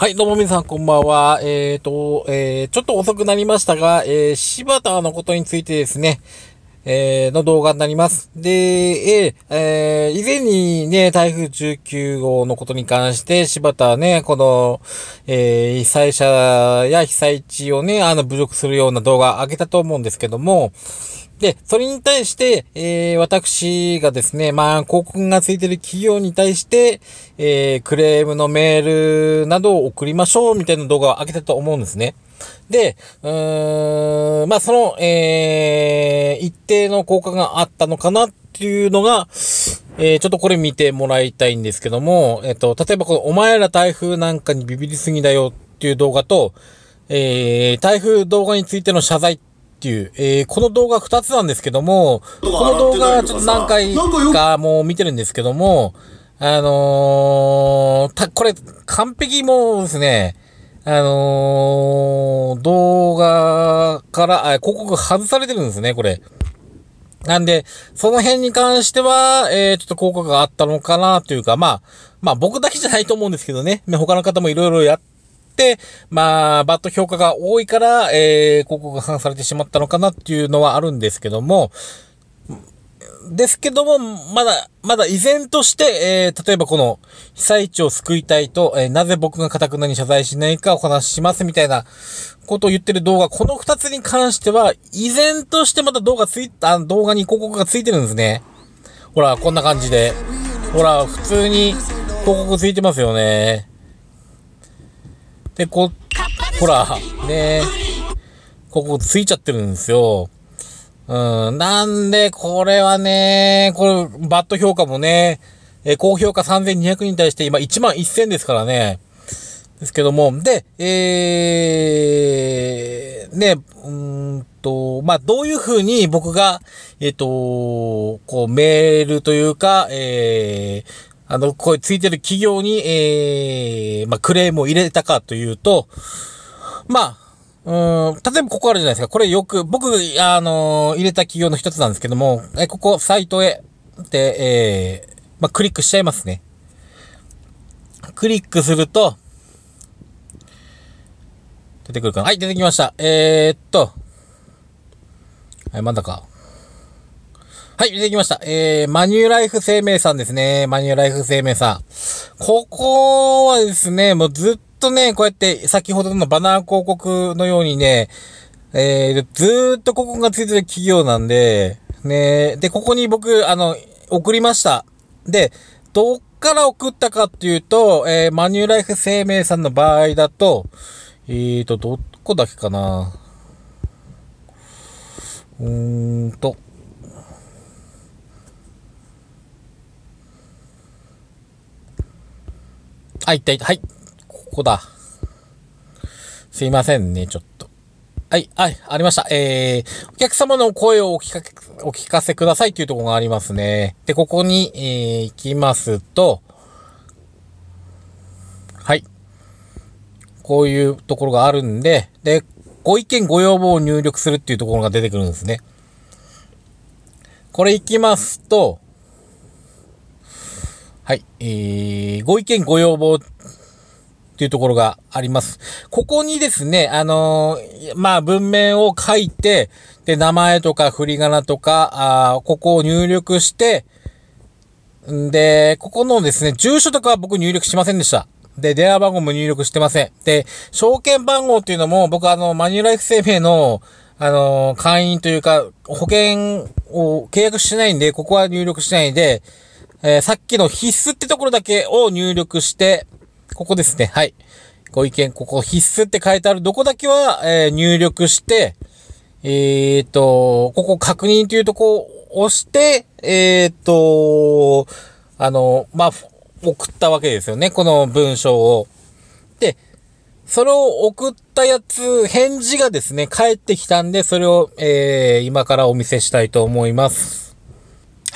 はい、どうも皆さんこんばんは。えっ、ー、と、えー、ちょっと遅くなりましたが、えー、柴田のことについてですね、えー、の動画になります。で、えー、えー、以前にね、台風19号のことに関して、柴田はね、この、えー、被災者や被災地をね、あの、侮辱するような動画上げたと思うんですけども、で、それに対して、えー、私がですね、まあ、広告がついてる企業に対して、えー、クレームのメールなどを送りましょう、みたいな動画を上げたと思うんですね。で、うーん、まあ、その、えー、一定の効果があったのかなっていうのが、えー、ちょっとこれ見てもらいたいんですけども、えっ、と、例えばこのお前ら台風なんかにビビりすぎだよっていう動画と、えー、台風動画についての謝罪っていう、えー、この動画2つなんですけども、この動画ちょっと何回かもう見てるんですけども、あのー、た、これ完璧もですね、あのー、動画から、あ、広告外されてるんですね、これ。なんで、その辺に関しては、えー、ちょっと効果があったのかなというか、まあ、まあ僕だけじゃないと思うんですけどね、他の方も色々やって、まあ、バット評価が多いから、えー、広告が反されてしまったのかなっていうのはあるんですけども、ですけども、まだ、まだ依然として、えー、例えばこの、被災地を救いたいと、えー、なぜ僕が堅くなに謝罪しないかお話ししますみたいなことを言ってる動画、この二つに関しては、依然としてまだ動画つい、あ動画に広告がついてるんですね。ほら、こんな感じで。ほら、普通に広告ついてますよね。で、こ、ほら、ね広告ついちゃってるんですよ。なんで、これはね、これ、バット評価もね、えー、高評価3200に対して今1万1000ですからね。ですけども、で、えー、ね、うんと、まあ、どういうふうに僕が、えっ、ー、と、こう、メールというか、えー、あの、こうついてる企業に、えー、まあ、クレームを入れたかというと、まあ、うん、例えばここあるじゃないですか。これよく、僕、あのー、入れた企業の一つなんですけども、え、ここ、サイトへ、で、えー、まあ、クリックしちゃいますね。クリックすると、出てくるかなはい、出てきました。えー、っと。はい、まだか。はい、出てきました。えー、マニューライフ生命さんですね。マニューライフ生命さん。ここはですね、もうずっとね、こうやって先ほどのバナー広告のようにね、えー、ずーっとここがついてる企業なんで、ね、で、ここに僕、あの、送りました。で、どっから送ったかっていうと、えー、マニューライフ生命さんの場合だと、えーと、どこだけかな。うーんと。あ、いったいった。はい。こだ。すいませんね、ちょっと。はい、はい、ありました。えー、お客様の声をお聞かお聞かせくださいというところがありますね。で、ここに、えー、行きますと、はい。こういうところがあるんで、で、ご意見ご要望を入力するっていうところが出てくるんですね。これ行きますと、はい、えー、ご意見ご要望っていうところがあります。ここにですね、あのー、まあ、文面を書いて、で、名前とか振り仮名とか、あここを入力して、んで、ここのですね、住所とかは僕入力しませんでした。で、電話番号も入力してません。で、証券番号っていうのも、僕あの、マニュライフ生命の、あの、会員というか、保険を契約してないんで、ここは入力しないんで、えー、さっきの必須ってところだけを入力して、ここですね。はい。ご意見、ここ必須って書いてある、どこだけは、えー、入力して、えー、っと、ここ確認というとこを押して、えー、っと、あの、まあ、送ったわけですよね。この文章を。で、それを送ったやつ、返事がですね、返ってきたんで、それを、えー、今からお見せしたいと思います。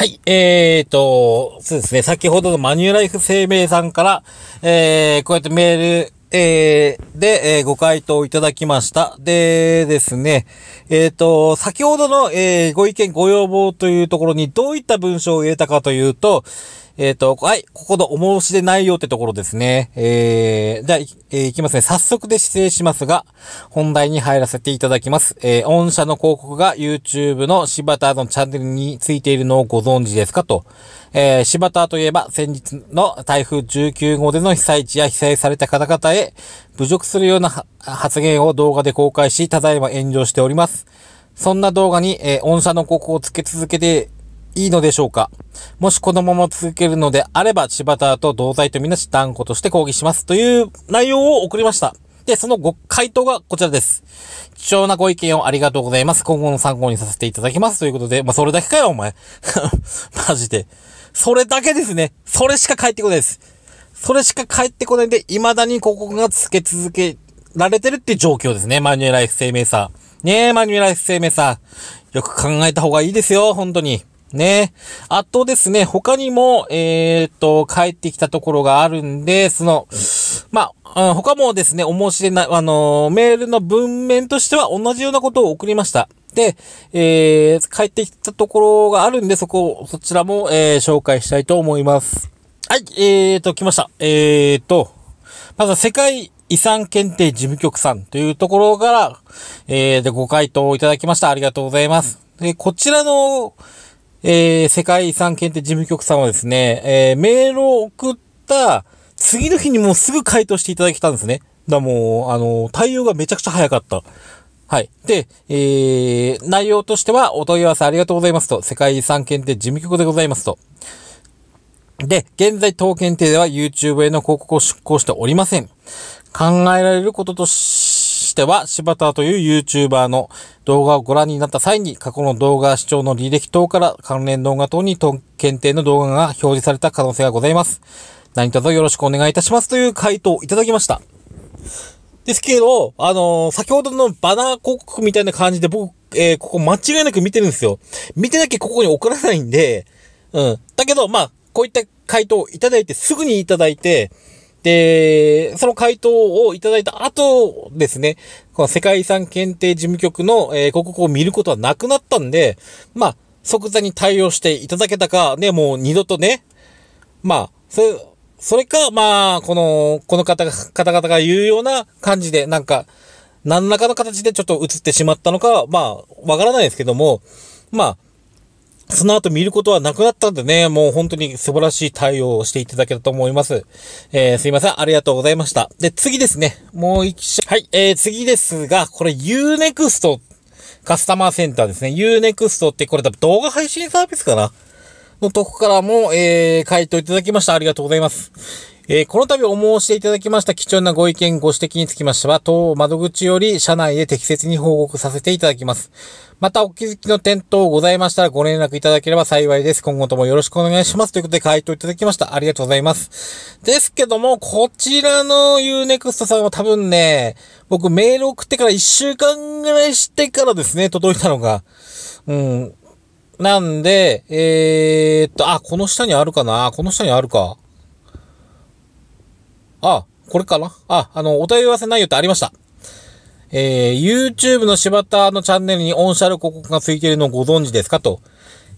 はい、えーと、そうですね、先ほどのマニュライフ生命さんから、えー、こうやってメール、えー、で、えー、ご回答いただきました。でですね、えっ、ー、と、先ほどの、えご意見ご要望というところにどういった文章を入れたかというと、えっ、と、はい、ここのお申し出内容ってところですね。えー、じゃあ、い、えー、きますね。早速で失礼しますが、本題に入らせていただきます。え御社の広告が YouTube の柴田のチャンネルについているのをご存知ですかと。えー、柴田といえば先日の台風19号での被災地や被災された方々へ侮辱するような発言を動画で公開し、ただいま炎上しております。そんな動画に、えー、御社の広告をつけ続けていいのでしょうかもしこのまま続けるのであれば、柴田と同罪とみなし断固として抗議します。という内容を送りました。で、そのご回答がこちらです。貴重なご意見をありがとうございます。今後の参考にさせていただきます。ということで、まあ、それだけかよ、お前。マジで。それだけですね。それしか返ってこないです。それしか返ってこないんで、未だに広告が付け続けられてるって状況ですね。マニュエライフ生命さん。ねえ、マニュエライフ生命さん。よく考えた方がいいですよ、本当に。ねえ。あとですね、他にも、えー、っと、帰ってきたところがあるんで、その、まあ、他もですね、お申し出な、あのメールの文面としては同じようなことを送りました。で、えー、帰ってきたところがあるんで、そこ、そちらも、えー、紹介したいと思います。はい、えーと、来ました。えーと、まずは世界遺産検定事務局さんというところから、えー、で、ご回答いただきました。ありがとうございます。で、こちらの、えー、世界遺産検定事務局さんはですね、えー、メールを送った次の日にもうすぐ回答していただけたんですね。だもう、あの、対応がめちゃくちゃ早かった。はい。で、えー、内容としては、お問い合わせありがとうございますと、世界遺産検定事務局でございますと。で、現在当検定では YouTube への広告を出稿しておりません。考えられることとしては、柴田という YouTuber の動画をご覧になった際に、過去の動画視聴の履歴等から関連動画等に検定の動画が表示された可能性がございます。何卒よろしくお願いいたしますという回答をいただきました。ですけど、あのー、先ほどのバナー広告みたいな感じで僕、えー、ここ間違いなく見てるんですよ。見てなきゃここに送らないんで、うん。だけど、まあ、こういった回答をいただいて、すぐにいただいて、で、その回答をいただいた後ですね、この世界遺産検定事務局の、えー、広告を見ることはなくなったんで、まあ、即座に対応していただけたか、ね、もう二度とね、まあ、それ、それか、まあ、この、この方が、方々が言うような感じで、なんか、何らかの形でちょっと映ってしまったのか、まあ、わからないですけども、まあ、その後見ることはなくなったんでね、もう本当に素晴らしい対応をしていただけたと思います。えー、すいません、ありがとうございました。で、次ですね。もう一社。はい、えー、次ですが、これ Unext カスタマーセンターですね。Unext ってこれ多分動画配信サービスかなのとこからも、えー、回答いただきました。ありがとうございます。えー、この度お申していただきました貴重なご意見、ご指摘につきましては、当窓口より社内で適切に報告させていただきます。またお気づきの点等ございましたらご連絡いただければ幸いです。今後ともよろしくお願いします。ということで回答いただきました。ありがとうございます。ですけども、こちらの Unext さんは多分ね、僕メール送ってから1週間ぐらいしてからですね、届いたのが。うん。なんで、えー、っと、あ、この下にあるかなこの下にあるか。あ、これかなあ、あの、お問い合わせ内容ってありました。えー、YouTube の柴田のチャンネルにオンシャル広告がついているのをご存知ですかと。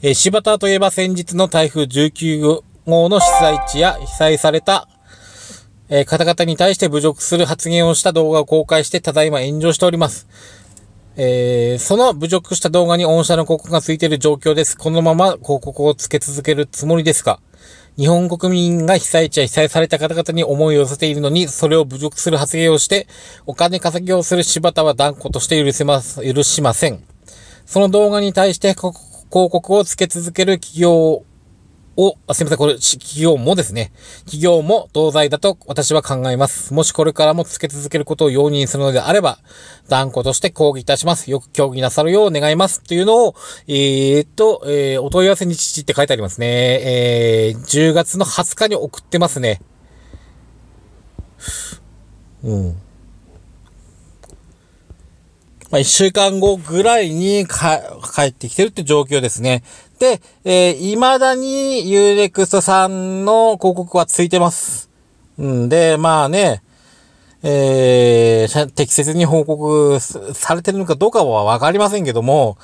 えー、柴田といえば先日の台風19号の被災地や被災された、えー、方々に対して侮辱する発言をした動画を公開して、ただいま炎上しております。えー、その侮辱した動画に御社の広告がついている状況です。このまま広告をつけ続けるつもりですか日本国民が被災地や被災された方々に思いを寄せているのに、それを侮辱する発言をして、お金稼ぎをする柴田は断固として許せます、許しません。その動画に対して広告をつけ続ける企業を、あすいません、これ、企業もですね、企業も同罪だと私は考えます。もしこれからも付け続けることを容認するのであれば、断固として抗議いたします。よく協議なさるよう願います。というのを、えー、っと、えー、お問い合わせ日時って書いてありますね。えー、10月の20日に送ってますね。うん。まあ、週間後ぐらいに帰ってきてるって状況ですね。で、えー、未だに UNEXT さんの広告はついてます。んで、まあね、えー、適切に報告されてるのかどうかはわかりませんけども、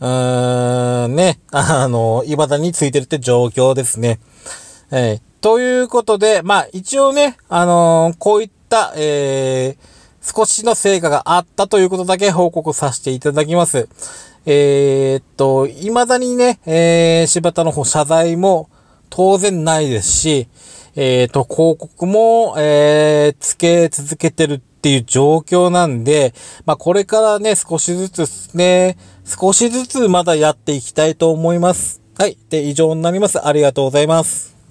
うーん、ね、あの、未だについてるって状況ですね。えということで、まあ一応ね、あのー、こういった、えー、少しの成果があったということだけ報告させていただきます。えー、っと、未だにね、えー、柴田の方謝罪も当然ないですし、えー、っと、広告も、えー、つけ続けてるっていう状況なんで、まあ、これからね、少しずつね、少しずつまだやっていきたいと思います。はい。で、以上になります。ありがとうございます。